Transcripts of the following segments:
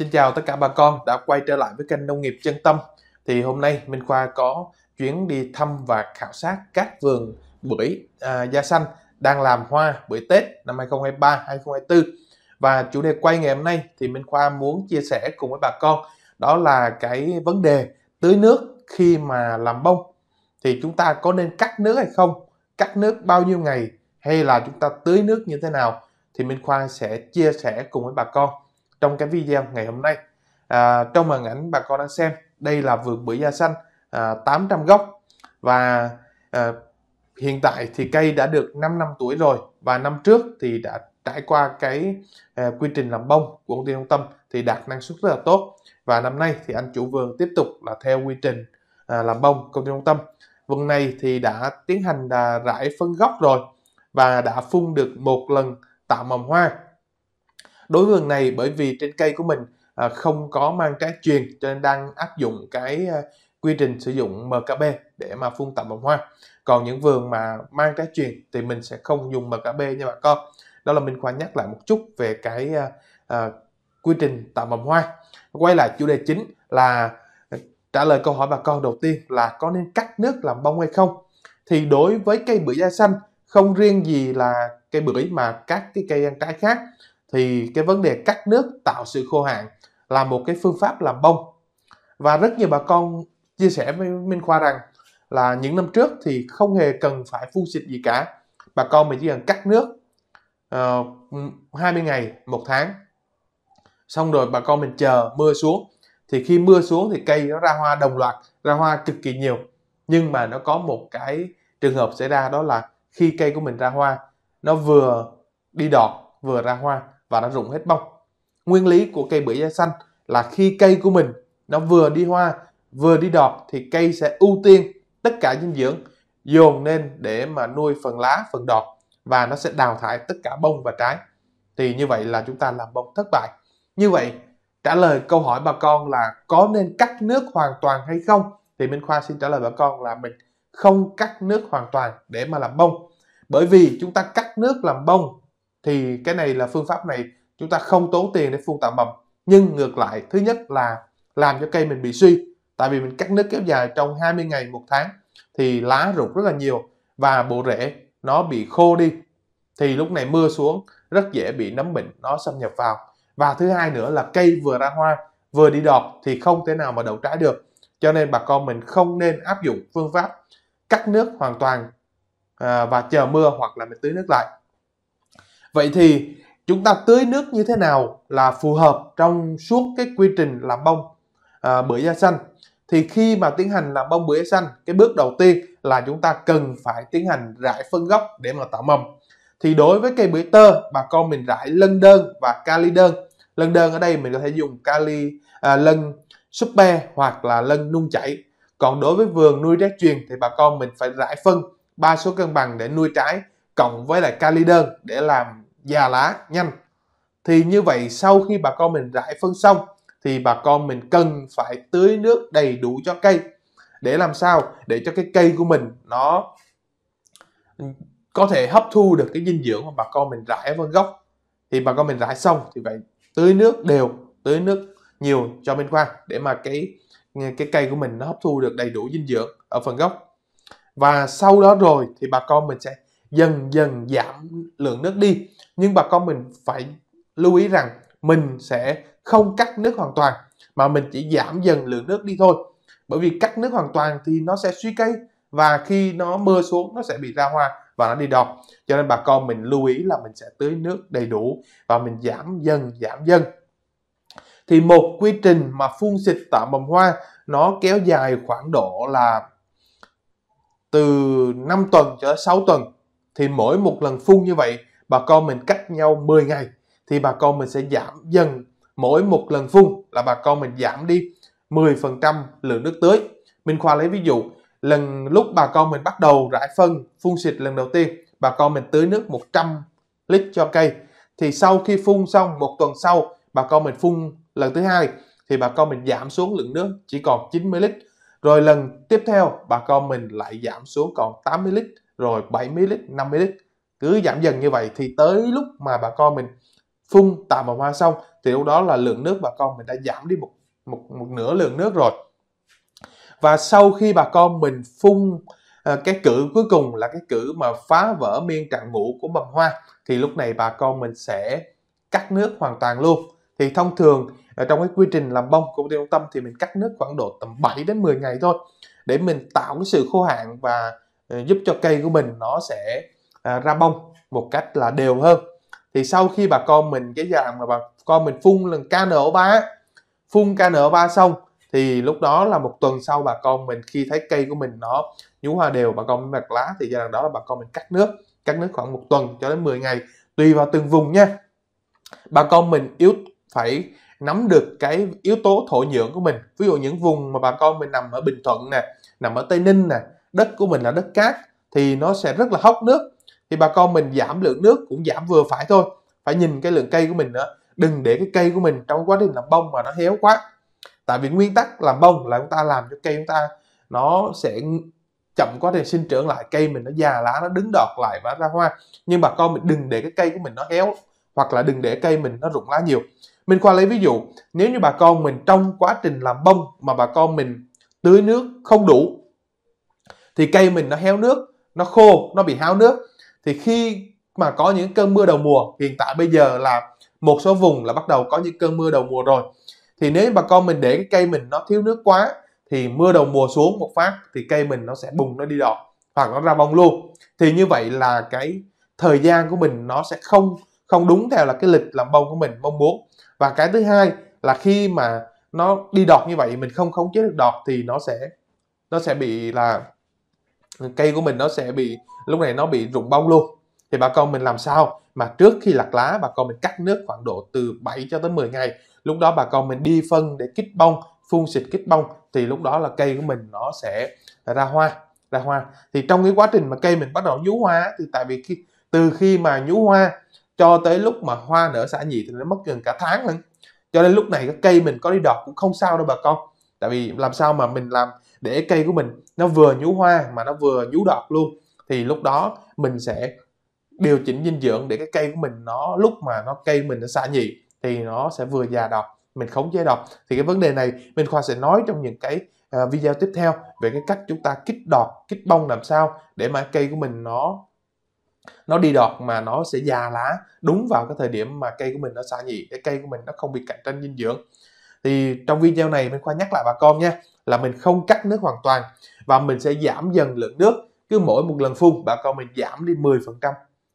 Xin chào tất cả bà con đã quay trở lại với kênh Nông nghiệp Chân Tâm. Thì hôm nay Minh Khoa có chuyến đi thăm và khảo sát các vườn bưởi à, da xanh đang làm hoa bưởi Tết năm 2023 2024. Và chủ đề quay ngày hôm nay thì Minh Khoa muốn chia sẻ cùng với bà con đó là cái vấn đề tưới nước khi mà làm bông. Thì chúng ta có nên cắt nước hay không? Cắt nước bao nhiêu ngày hay là chúng ta tưới nước như thế nào? Thì Minh Khoa sẽ chia sẻ cùng với bà con trong cái video ngày hôm nay à, trong màn ảnh bà con đang xem đây là vườn bưởi da xanh à, 800 gốc và à, hiện tại thì cây đã được 5 năm tuổi rồi và năm trước thì đã trải qua cái à, quy trình làm bông của công ty Đông Tâm thì đạt năng suất rất là tốt và năm nay thì anh chủ vườn tiếp tục là theo quy trình à, làm bông công ty Đông Tâm vườn này thì đã tiến hành à, rải phân gốc rồi và đã phun được một lần tạo mầm hoa đối với vườn này bởi vì trên cây của mình à, không có mang trái truyền cho nên đang áp dụng cái à, quy trình sử dụng MKB để mà phun tầm bông hoa còn những vườn mà mang trái truyền thì mình sẽ không dùng MKB nha bà con đó là mình khoa nhắc lại một chút về cái à, à, quy trình tạo mầm hoa quay lại chủ đề chính là à, trả lời câu hỏi bà con đầu tiên là có nên cắt nước làm bông hay không thì đối với cây bưởi da xanh không riêng gì là cây bưởi mà các cái cây ăn trái khác thì cái vấn đề cắt nước tạo sự khô hạn là một cái phương pháp làm bông và rất nhiều bà con chia sẻ với Minh Khoa rằng là những năm trước thì không hề cần phải phun xịt gì cả bà con mình chỉ cần cắt nước uh, ờ, 20 ngày một tháng xong rồi bà con mình chờ mưa xuống thì khi mưa xuống thì cây nó ra hoa đồng loạt ra hoa cực kỳ nhiều nhưng mà nó có một cái trường hợp xảy ra đó là khi cây của mình ra hoa nó vừa đi đọt vừa ra hoa và nó rụng hết bông nguyên lý của cây bưởi da xanh là khi cây của mình nó vừa đi hoa vừa đi đọt thì cây sẽ ưu tiên tất cả dinh dưỡng dồn lên để mà nuôi phần lá phần đọt và nó sẽ đào thải tất cả bông và trái thì như vậy là chúng ta làm bông thất bại như vậy trả lời câu hỏi bà con là có nên cắt nước hoàn toàn hay không thì Minh Khoa xin trả lời bà con là mình không cắt nước hoàn toàn để mà làm bông bởi vì chúng ta cắt nước làm bông thì cái này là phương pháp này chúng ta không tốn tiền để phun tạo mầm nhưng ngược lại thứ nhất là làm cho cây mình bị suy tại vì mình cắt nước kéo dài trong 20 ngày một tháng thì lá rụng rất là nhiều và bộ rễ nó bị khô đi thì lúc này mưa xuống rất dễ bị nấm bệnh nó xâm nhập vào và thứ hai nữa là cây vừa ra hoa vừa đi đọt thì không thể nào mà đậu trái được cho nên bà con mình không nên áp dụng phương pháp cắt nước hoàn toàn à, và chờ mưa hoặc là mình tưới nước lại Vậy thì chúng ta tưới nước như thế nào là phù hợp trong suốt cái quy trình làm bông à, bưởi da xanh? Thì khi mà tiến hành làm bông bưởi da xanh, cái bước đầu tiên là chúng ta cần phải tiến hành rải phân gốc để mà tạo mầm. Thì đối với cây bưởi tơ, bà con mình rải lân đơn và kali đơn. Lân đơn ở đây mình có thể dùng kali à, lân super hoặc là lân nung chảy. Còn đối với vườn nuôi trái truyền thì bà con mình phải rải phân ba số cân bằng để nuôi trái cộng với lại kali đơn để làm già lá nhanh thì như vậy sau khi bà con mình rải phân xong thì bà con mình cần phải tưới nước đầy đủ cho cây để làm sao để cho cái cây của mình nó có thể hấp thu được cái dinh dưỡng mà bà con mình rải phân gốc thì bà con mình rải xong thì vậy tưới nước đều tưới nước nhiều cho bên khoan để mà cái cái cây của mình nó hấp thu được đầy đủ dinh dưỡng ở phần gốc và sau đó rồi thì bà con mình sẽ dần dần giảm lượng nước đi nhưng bà con mình phải lưu ý rằng mình sẽ không cắt nước hoàn toàn mà mình chỉ giảm dần lượng nước đi thôi bởi vì cắt nước hoàn toàn thì nó sẽ suy cây và khi nó mưa xuống nó sẽ bị ra hoa và nó đi đọt cho nên bà con mình lưu ý là mình sẽ tưới nước đầy đủ và mình giảm dần giảm dần thì một quy trình mà phun xịt tạo mầm hoa nó kéo dài khoảng độ là từ 5 tuần cho tới 6 tuần thì mỗi một lần phun như vậy bà con mình cách nhau 10 ngày thì bà con mình sẽ giảm dần mỗi một lần phun là bà con mình giảm đi 10% lượng nước tưới. Minh Khoa lấy ví dụ, lần lúc bà con mình bắt đầu rải phân, phun xịt lần đầu tiên, bà con mình tưới nước 100 lít cho cây. Thì sau khi phun xong một tuần sau, bà con mình phun lần thứ hai thì bà con mình giảm xuống lượng nước chỉ còn 90 lít. Rồi lần tiếp theo bà con mình lại giảm xuống còn 80 lít rồi 70 ml, 50 ml, cứ giảm dần như vậy thì tới lúc mà bà con mình phun tạm vào hoa xong thì lúc đó là lượng nước bà con mình đã giảm đi một một, một nửa lượng nước rồi và sau khi bà con mình phun à, cái cử cuối cùng là cái cử mà phá vỡ miên trạng ngủ của mầm hoa thì lúc này bà con mình sẽ cắt nước hoàn toàn luôn thì thông thường ở ờ, trong cái quy trình làm bông của tiêu tâm thì mình cắt nước khoảng độ tầm 7 đến 10 ngày thôi để mình tạo cái sự khô hạn và Ờ, giúp cho cây của mình nó sẽ à, ra bông một cách là đều hơn thì sau khi bà con mình cái dạng mà bà con mình phun lần KNO3 phun KNO3 xong thì lúc đó là một tuần sau bà con mình khi thấy cây của mình nó nhú hoa đều bà con mình lá thì giai đoạn đó là bà con mình cắt nước cắt nước khoảng một tuần cho đến 10 ngày tùy vào từng vùng nha bà con mình yếu phải nắm được cái yếu tố thổ nhưỡng của mình ví dụ những vùng mà bà con mình nằm ở bình thuận nè nằm ở tây ninh nè đất của mình là đất cát thì nó sẽ rất là hốc nước thì bà con mình giảm lượng nước cũng giảm vừa phải thôi phải nhìn cái lượng cây của mình nữa đừng để cái cây của mình trong quá trình làm bông mà nó héo quá tại vì nguyên tắc làm bông là chúng ta làm cho cây chúng ta nó sẽ chậm quá trình sinh trưởng lại cây mình nó già lá nó đứng đọt lại và ra hoa nhưng bà con mình đừng để cái cây của mình nó héo hoặc là đừng để cây mình nó rụng lá nhiều mình khoa lấy ví dụ nếu như bà con mình trong quá trình làm bông mà bà con mình tưới nước không đủ thì cây mình nó héo nước nó khô nó bị háo nước thì khi mà có những cơn mưa đầu mùa hiện tại bây giờ là một số vùng là bắt đầu có những cơn mưa đầu mùa rồi thì nếu bà con mình để cái cây mình nó thiếu nước quá thì mưa đầu mùa xuống một phát thì cây mình nó sẽ bùng nó đi đọt hoặc nó ra bông luôn thì như vậy là cái thời gian của mình nó sẽ không không đúng theo là cái lịch làm bông của mình mong muốn và cái thứ hai là khi mà nó đi đọt như vậy mình không khống chế được đọt thì nó sẽ nó sẽ bị là cây của mình nó sẽ bị lúc này nó bị rụng bông luôn thì bà con mình làm sao mà trước khi lặt lá bà con mình cắt nước khoảng độ từ 7 cho tới 10 ngày lúc đó bà con mình đi phân để kích bông phun xịt kích bông thì lúc đó là cây của mình nó sẽ ra hoa ra hoa thì trong cái quá trình mà cây mình bắt đầu nhú hoa thì tại vì khi, từ khi mà nhú hoa cho tới lúc mà hoa nở xả nhị thì nó mất gần cả tháng nữa cho nên lúc này cái cây mình có đi đọt cũng không sao đâu bà con tại vì làm sao mà mình làm để cây của mình nó vừa nhú hoa mà nó vừa nhú đọt luôn thì lúc đó mình sẽ điều chỉnh dinh dưỡng để cái cây của mình nó lúc mà nó cây mình nó xả nhị thì nó sẽ vừa già đọt mình khống chế đọt thì cái vấn đề này Minh Khoa sẽ nói trong những cái ờ, video tiếp theo về cái cách chúng ta kích đọt kích bông làm sao để mà cây của mình nó nó đi đọt mà nó sẽ già lá đúng vào cái thời điểm mà cây của mình nó xả nhị để cây của mình nó không bị cạnh tranh dinh dưỡng thì trong video này Minh Khoa nhắc lại bà con nha là mình không cắt nước hoàn toàn và mình sẽ giảm dần lượng nước cứ mỗi một lần phun bà con mình giảm đi 10%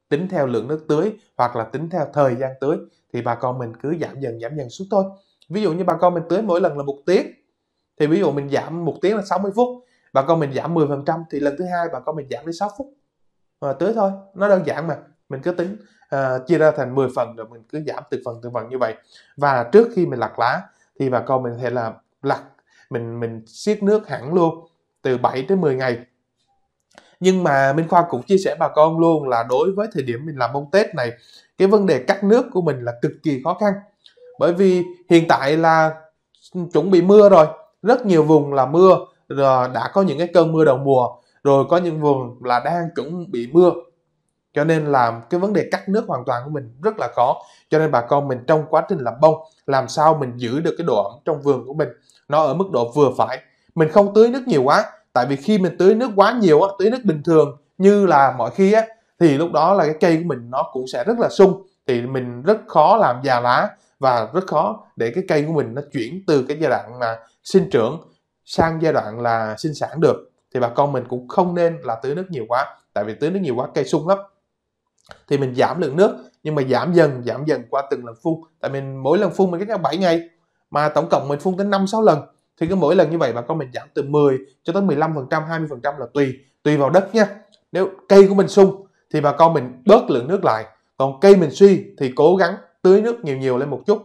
tính theo lượng nước tưới hoặc là tính theo thời gian tưới thì bà con mình cứ giảm dần giảm dần suốt thôi ví dụ như bà con mình tưới mỗi lần là một tiếng thì ví dụ mình giảm một tiếng là 60 phút bà con mình giảm 10% thì lần thứ hai bà con mình giảm đi 6 phút à, tưới thôi nó đơn giản mà mình cứ tính uh, chia ra thành 10 phần rồi mình cứ giảm từng phần từng phần như vậy và trước khi mình lặt lá thì bà con mình có thể là lặt mình mình siết nước hẳn luôn từ 7 đến 10 ngày nhưng mà Minh Khoa cũng chia sẻ bà con luôn là đối với thời điểm mình làm bông Tết này cái vấn đề cắt nước của mình là cực kỳ khó khăn bởi vì hiện tại là chuẩn bị mưa rồi rất nhiều vùng là mưa rồi đã có những cái cơn mưa đầu mùa rồi có những vùng là đang chuẩn bị mưa cho nên là cái vấn đề cắt nước hoàn toàn của mình rất là khó cho nên bà con mình trong quá trình làm bông làm sao mình giữ được cái độ ẩm trong vườn của mình nó ở mức độ vừa phải mình không tưới nước nhiều quá tại vì khi mình tưới nước quá nhiều á tưới nước bình thường như là mọi khi á thì lúc đó là cái cây của mình nó cũng sẽ rất là sung thì mình rất khó làm già lá và rất khó để cái cây của mình nó chuyển từ cái giai đoạn mà sinh trưởng sang giai đoạn là sinh sản được thì bà con mình cũng không nên là tưới nước nhiều quá tại vì tưới nước nhiều quá cây sung lắm thì mình giảm lượng nước nhưng mà giảm dần giảm dần qua từng lần phun tại mình mỗi lần phun mình cách nhau 7 ngày mà tổng cộng mình phun tới 5 6 lần thì cứ mỗi lần như vậy bà con mình giảm từ 10 cho tới 15 phần trăm 20 phần trăm là tùy tùy vào đất nha nếu cây của mình sung thì bà con mình bớt lượng nước lại còn cây mình suy thì cố gắng tưới nước nhiều nhiều lên một chút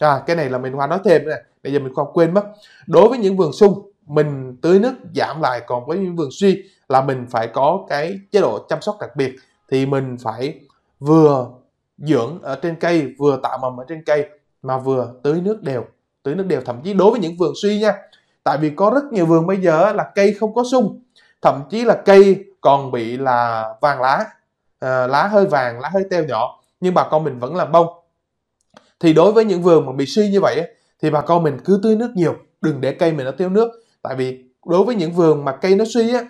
à, cái này là mình hoa nói thêm nè bây giờ mình không quên mất đối với những vườn sung mình tưới nước giảm lại còn với những vườn suy là mình phải có cái chế độ chăm sóc đặc biệt thì mình phải vừa dưỡng ở trên cây vừa tạo mầm ở trên cây mà vừa tưới nước đều tưới nước đều thậm chí đối với những vườn suy nha tại vì có rất nhiều vườn bây giờ là cây không có sung thậm chí là cây còn bị là vàng lá à, lá hơi vàng lá hơi teo nhỏ nhưng bà con mình vẫn làm bông thì đối với những vườn mà bị suy như vậy thì bà con mình cứ tưới nước nhiều đừng để cây mình nó tiêu nước tại vì đối với những vườn mà cây nó suy á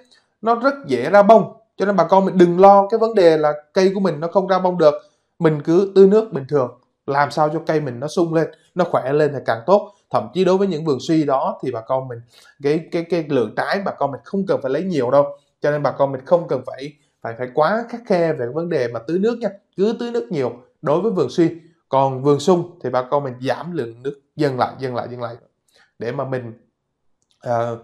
nó rất dễ ra bông cho nên bà con mình đừng lo cái vấn đề là cây của mình nó không ra bông được mình cứ tưới nước bình thường làm sao cho cây mình nó sung lên nó khỏe lên thì càng tốt thậm chí đối với những vườn suy đó thì bà con mình cái cái cái lượng trái bà con mình không cần phải lấy nhiều đâu cho nên bà con mình không cần phải phải phải quá khắc khe về vấn đề mà tưới nước nha cứ tưới nước nhiều đối với vườn suy còn vườn sung thì bà con mình giảm lượng nước dần lại dần lại dần lại để mà mình uh,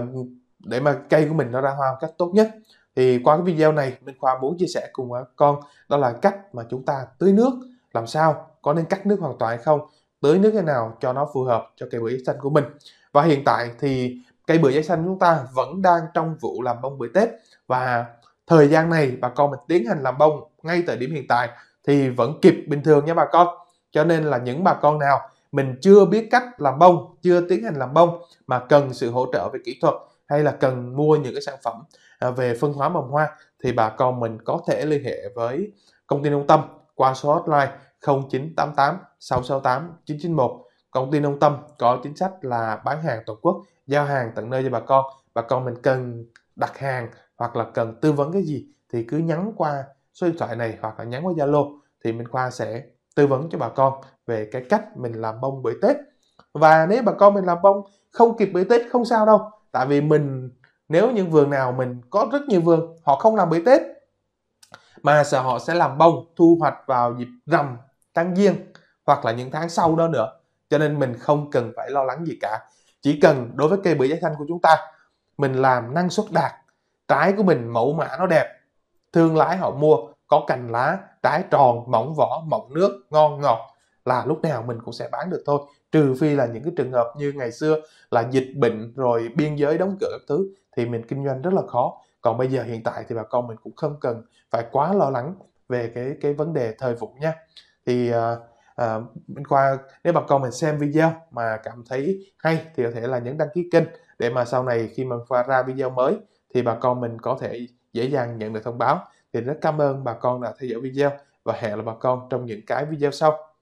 uh, để mà cây của mình nó ra hoa một cách tốt nhất thì qua cái video này Minh Khoa muốn chia sẻ cùng bà con đó là cách mà chúng ta tưới nước làm sao có nên cắt nước hoàn toàn hay không tưới nước thế nào cho nó phù hợp cho cây bưởi xanh của mình và hiện tại thì cây bưởi giấy xanh chúng ta vẫn đang trong vụ làm bông bưởi tết và thời gian này bà con mình tiến hành làm bông ngay tại điểm hiện tại thì vẫn kịp bình thường nha bà con cho nên là những bà con nào mình chưa biết cách làm bông chưa tiến hành làm bông mà cần sự hỗ trợ về kỹ thuật hay là cần mua những cái sản phẩm à, về phân hóa mầm hoa thì bà con mình có thể liên hệ với công ty Đông Tâm qua số hotline 0988 668 991. Công ty Nông Tâm có chính sách là bán hàng toàn quốc, giao hàng tận nơi cho bà con. Bà con mình cần đặt hàng hoặc là cần tư vấn cái gì thì cứ nhắn qua số điện thoại này hoặc là nhắn qua Zalo thì Minh Khoa sẽ tư vấn cho bà con về cái cách mình làm bông bưởi Tết. Và nếu bà con mình làm bông không kịp bưởi Tết không sao đâu. Tại vì mình nếu những vườn nào mình có rất nhiều vườn họ không làm bưởi Tết mà sợ họ sẽ làm bông thu hoạch vào dịp rằm tháng giêng hoặc là những tháng sau đó nữa cho nên mình không cần phải lo lắng gì cả chỉ cần đối với cây bưởi da xanh của chúng ta mình làm năng suất đạt trái của mình mẫu mã nó đẹp thương lái họ mua có cành lá trái tròn mỏng vỏ mỏng nước ngon ngọt là lúc nào mình cũng sẽ bán được thôi trừ phi là những cái trường hợp như ngày xưa là dịch bệnh rồi biên giới đóng cửa các thứ thì mình kinh doanh rất là khó còn bây giờ hiện tại thì bà con mình cũng không cần phải quá lo lắng về cái cái vấn đề thời vụ nha thì à, ờ, mình ờ, qua nếu bà con mình xem video mà cảm thấy hay thì có thể là nhấn đăng ký kênh để mà sau này khi mà qua ra video mới thì bà con mình có thể dễ dàng nhận được thông báo thì rất cảm ơn bà con đã theo dõi video và hẹn là bà con trong những cái video sau